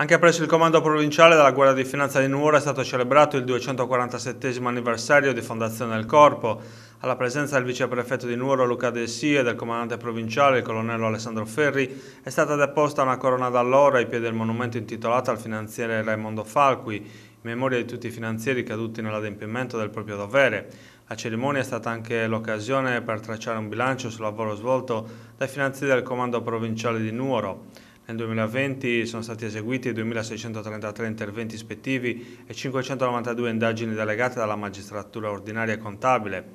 Anche presso il Comando Provinciale della Guardia di Finanza di Nuoro è stato celebrato il 247 anniversario di fondazione del Corpo. Alla presenza del viceprefetto di Nuoro Luca Dessì e del comandante provinciale, il colonnello Alessandro Ferri, è stata deposta una corona d'alloro ai piedi del monumento intitolato al finanziere Raimondo Falqui, in memoria di tutti i finanzieri caduti nell'adempimento del proprio dovere. La cerimonia è stata anche l'occasione per tracciare un bilancio sul lavoro svolto dai finanzieri del Comando Provinciale di Nuoro. Nel 2020 sono stati eseguiti 2.633 interventi ispettivi e 592 indagini delegate dalla magistratura ordinaria e contabile.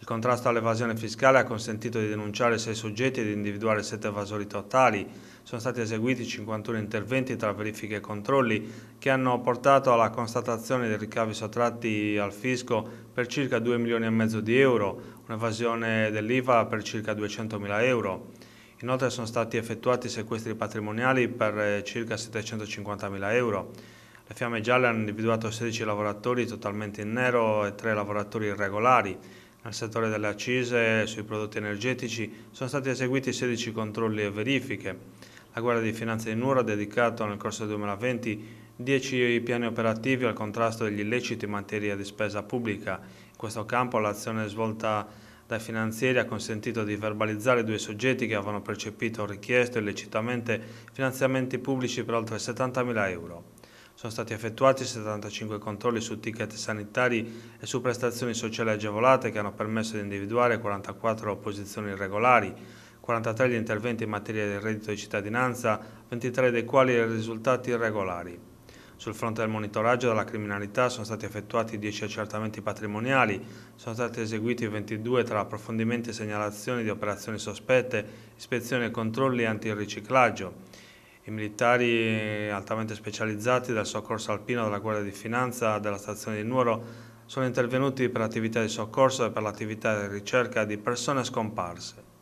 Il contrasto all'evasione fiscale ha consentito di denunciare 6 soggetti e di individuare 7 evasori totali. Sono stati eseguiti 51 interventi tra verifiche e controlli che hanno portato alla constatazione dei ricavi sottratti al fisco per circa 2 milioni e mezzo di euro, un'evasione dell'IVA per circa 200 mila euro. Inoltre sono stati effettuati sequestri patrimoniali per eh, circa 750.000 euro. Le fiamme gialle hanno individuato 16 lavoratori totalmente in nero e 3 lavoratori irregolari. Nel settore delle accise sui prodotti energetici sono stati eseguiti 16 controlli e verifiche. La Guardia di Finanza di Nura ha dedicato nel corso del 2020 10 piani operativi al contrasto degli illeciti in materia di spesa pubblica. In questo campo l'azione svolta dai finanzieri ha consentito di verbalizzare due soggetti che avevano percepito o richiesto illecitamente finanziamenti pubblici per oltre 70.000 euro. Sono stati effettuati 75 controlli su ticket sanitari e su prestazioni sociali agevolate che hanno permesso di individuare 44 opposizioni irregolari, 43 gli interventi in materia di reddito di cittadinanza, 23 dei quali risultati irregolari. Sul fronte del monitoraggio della criminalità sono stati effettuati 10 accertamenti patrimoniali, sono stati eseguiti 22 tra approfondimenti e segnalazioni di operazioni sospette, ispezioni e controlli antiriciclaggio. I militari altamente specializzati del soccorso alpino della Guardia di Finanza della stazione di Nuoro sono intervenuti per attività di soccorso e per l'attività di ricerca di persone scomparse.